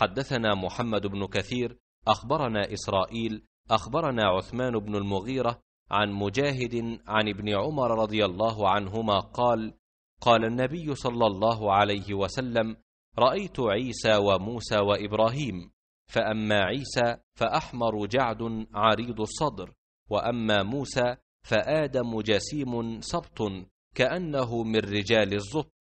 حدثنا محمد بن كثير اخبرنا اسرائيل اخبرنا عثمان بن المغيره عن مجاهد عن ابن عمر رضي الله عنهما قال قال النبي صلى الله عليه وسلم رايت عيسى وموسى وابراهيم فاما عيسى فاحمر جعد عريض الصدر واما موسى فادم جسيم سبط كانه من رجال الزط